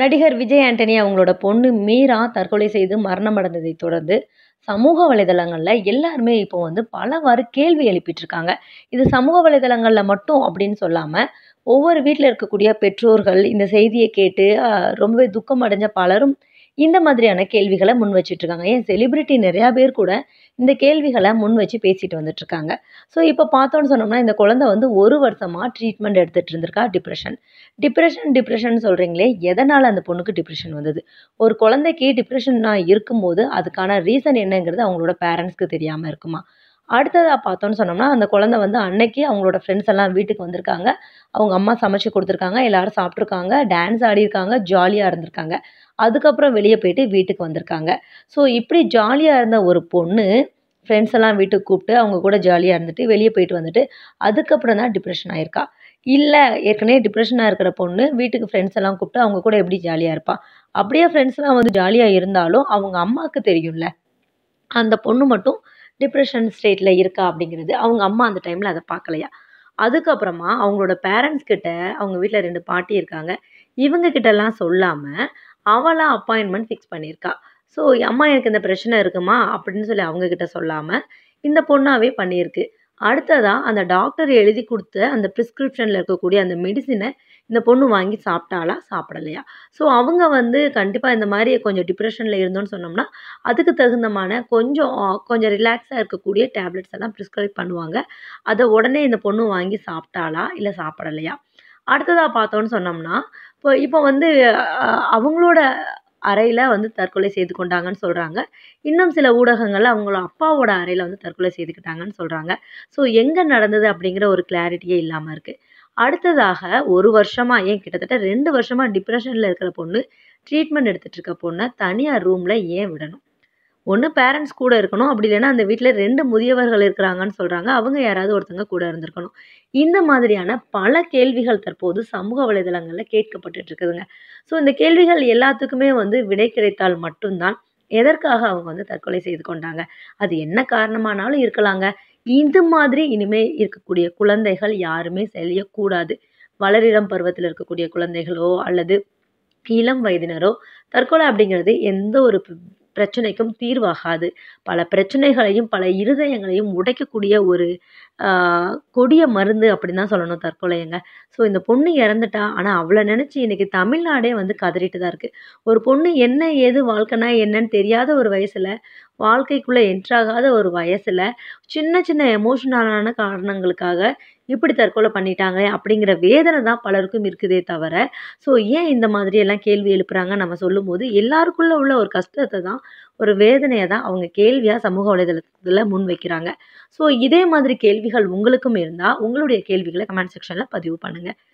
நடிகர் விஜய் ஆண்டனி அவங்களோட பொண்ணு மீரா தற்கொலை செய்து மரணம் அடைந்ததை தொடர்ந்து சமூக வலைதளங்களில் எல்லாருமே இப்போ வந்து பலவாறு கேள்வி எழுப்பிட்டுருக்காங்க இது சமூக வலைதளங்களில் மட்டும் அப்படின்னு சொல்லாமல் ஒவ்வொரு வீட்டில் இருக்கக்கூடிய பெற்றோர்கள் இந்த செய்தியை கேட்டு ரொம்பவே துக்கம் அடைஞ்ச பலரும் இந்த மாதிரியான கேள்விகளை முன் இருக்காங்க ஏன் செலிபிரிட்டி நிறையா பேர் கூட இந்த கேள்விகளை முன் வச்சு பேசிட்டு இருக்காங்க ஸோ இப்போ பார்த்தோன்னு சொன்னோம்னா இந்த குழந்தை வந்து ஒரு வருஷமாக ட்ரீட்மெண்ட் எடுத்துகிட்டு இருந்திருக்கா டிப்ரெஷன் டிப்ரெஷன் டிப்ரெஷன் சொல்கிறீங்களே எதனால் அந்த பொண்ணுக்கு டிப்ரெஷன் வந்தது ஒரு குழந்தைக்கு டிப்ரெஷன்னா இருக்கும்போது அதுக்கான ரீசன் என்னங்கிறது அவங்களோட பேரண்ட்ஸ்க்கு தெரியாமல் இருக்குமா அடுத்ததாக பார்த்தோன்னு சொன்னோம்னா அந்த குழந்தை வந்து அன்னைக்கு அவங்களோட ஃப்ரெண்ட்ஸ் எல்லாம் வீட்டுக்கு வந்திருக்காங்க அவங்க அம்மா சமைச்சு கொடுத்துருக்காங்க எல்லாரும் சாப்பிட்ருக்காங்க டான்ஸ் ஆடியிருக்காங்க ஜாலியாக இருந்திருக்காங்க அதுக்கப்புறம் வெளியே போயிட்டு வீட்டுக்கு வந்திருக்காங்க ஸோ இப்படி ஜாலியாக இருந்த ஒரு பொண்ணு ஃப்ரெண்ட்ஸ் எல்லாம் வீட்டுக்கு கூப்பிட்டு அவங்க கூட ஜாலியாக இருந்துட்டு வெளியே போயிட்டு வந்துட்டு அதுக்கப்புறம் தான் டிப்ரெஷன் ஆயிருக்கா இல்லை ஏற்கனவே டிப்ரெஷனாக இருக்கிற பொண்ணு வீட்டுக்கு ஃப்ரெண்ட்ஸ் எல்லாம் கூப்பிட்டு அவங்க கூட எப்படி ஜாலியாக இருப்பாள் அப்படியே ஃப்ரெண்ட்ஸ்லாம் வந்து ஜாலியாக இருந்தாலும் அவங்க அம்மாவுக்கு தெரியும்ல அந்த பொண்ணு மட்டும் டிப்ரெஷன் ஸ்டேட்டில் இருக்கா அப்படிங்கிறது அவங்க அம்மா அந்த டைமில் அதை பார்க்கலையா அதுக்கப்புறமா அவங்களோட பேரண்ட்ஸ் கிட்ட அவங்க வீட்டில் ரெண்டு பாட்டி இருக்காங்க இவங்க கிட்டலாம் சொல்லாமல் அவளாக அப்பாயின்மெண்ட் ஃபிக்ஸ் பண்ணியிருக்கா ஸோ அம்மா எனக்கு இந்த பிரச்சனை இருக்குமா அப்படின்னு சொல்லி அவங்கக்கிட்ட சொல்லாமல் இந்த பொண்ணாகவே பண்ணியிருக்கு அடுத்ததாக அந்த டாக்டர் எழுதி கொடுத்த அந்த ப்ரிஸ்கிரிப்ஷனில் இருக்கக்கூடிய அந்த மெடிசினை இந்த பொண்ணு வாங்கி சாப்பிட்டாலா சாப்பிடலையா ஸோ அவங்க வந்து கண்டிப்பாக இந்த மாதிரி கொஞ்சம் டிப்ரெஷனில் இருந்தோன்னு சொன்னோம்னா அதுக்கு தகுந்தமான கொஞ்சம் கொஞ்சம் ரிலாக்ஸாக இருக்கக்கூடிய டேப்லெட்ஸ் எல்லாம் ப்ரிஸ்கிரைப் பண்ணுவாங்க அதை உடனே இந்த பொண்ணு வாங்கி சாப்பிட்டாலா இல்லை சாப்பிடலையா அடுத்ததாக பார்த்தோன்னு சொன்னோம்னா இப்போ இப்போ வந்து அவங்களோட அறையில் வந்து தற்கொலை செய்து கொண்டாங்கன்னு சொல்கிறாங்க இன்னும் சில ஊடகங்கள் அவங்களோட அப்பாவோட அறையில் வந்து தற்கொலை செய்துக்கிட்டாங்கன்னு சொல்கிறாங்க ஸோ எங்கே நடந்தது அப்படிங்கிற ஒரு கிளாரிட்டியே இல்லாமல் இருக்குது அடுத்ததாக ஒரு வருஷமாக ஏன் கிட்டத்தட்ட ரெண்டு வருஷமாக டிப்ரெஷனில் இருக்கிற பொண்ணு ட்ரீட்மெண்ட் எடுத்துகிட்டு இருக்க பொண்ணை தனியார் ரூமில் ஏன் விடணும் ஒன்று பேரண்ட்ஸ் கூட இருக்கணும் அப்படி இல்லைன்னா அந்த வீட்டில் ரெண்டு முதியவர்கள் இருக்கிறாங்கன்னு சொல்கிறாங்க அவங்க யாராவது ஒருத்தங்க கூட இருந்திருக்கணும் இந்த மாதிரியான பல கேள்விகள் தற்போது சமூக வலைதளங்களில் கேட்கப்பட்டுட்டு இருக்குதுங்க ஸோ இந்த கேள்விகள் எல்லாத்துக்குமே வந்து விடை கிடைத்தால் மட்டும்தான் எதற்காக அவங்க வந்து தற்கொலை செய்து கொண்டாங்க அது என்ன காரணமானாலும் இருக்கலாங்க இந்த மாதிரி இனிமேல் இருக்கக்கூடிய குழந்தைகள் யாருமே செய்யக்கூடாது வளரிடம் பருவத்தில் இருக்கக்கூடிய குழந்தைகளோ அல்லது இளம் வயதினரோ தற்கொலை அப்படிங்கிறது எந்த ஒரு பிரச்சனைக்கும் தீர்வாகாது பல பிரச்சனைகளையும் பல இருதயங்களையும் உடைக்கக்கூடிய ஒரு கொடிய மருந்து அப்படின்னு தான் சொல்லணும் தற்கொலைங்க ஸோ இந்த பொண்ணு இறந்துட்டா ஆனால் அவளை நினச்சி இன்றைக்கி தமிழ்நாடே வந்து கதறிட்டு தான் இருக்குது ஒரு பொண்ணு என்ன ஏது வாழ்க்கைனா என்னன்னு தெரியாத ஒரு வயசில் வாழ்க்கைக்குள்ளே என்ட்ராகாத ஒரு வயசில் சின்ன சின்ன எமோஷனலான காரணங்களுக்காக இப்படி தற்கொலை பண்ணிட்டாங்க அப்படிங்கிற வேதனை தான் பலருக்கும் இருக்குதே தவிர ஸோ ஏன் இந்த மாதிரி எல்லாம் கேள்வி எழுப்புறாங்க நம்ம சொல்லும்போது எல்லாருக்குள்ளே உள்ள ஒரு கஷ்டத்தை தான் ஒரு வேதனையை தான் அவங்க கேள்வியாக சமூக வலைதளத்தில் முன் வைக்கிறாங்க ஸோ இதே மாதிரி கேள்விகள் உங்களுக்கும் இருந்தால் உங்களுடைய கேள்விகளை கமெண்ட் செக்ஷனில் பதிவு பண்ணுங்கள்